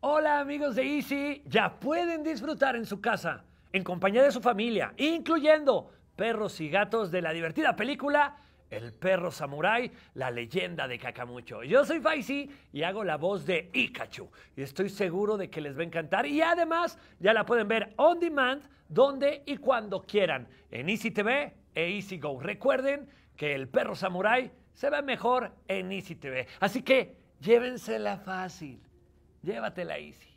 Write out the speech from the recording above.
Hola amigos de Easy, ya pueden disfrutar en su casa, en compañía de su familia, incluyendo perros y gatos de la divertida película El perro Samurai, la leyenda de Cacamucho. Yo soy Faisy y hago la voz de Ikachu y estoy seguro de que les va a encantar y además ya la pueden ver on demand donde y cuando quieran en Easy TV e Easy Go. Recuerden que El perro Samurai se ve mejor en Easy TV, así que llévensela fácil llévatela Easy.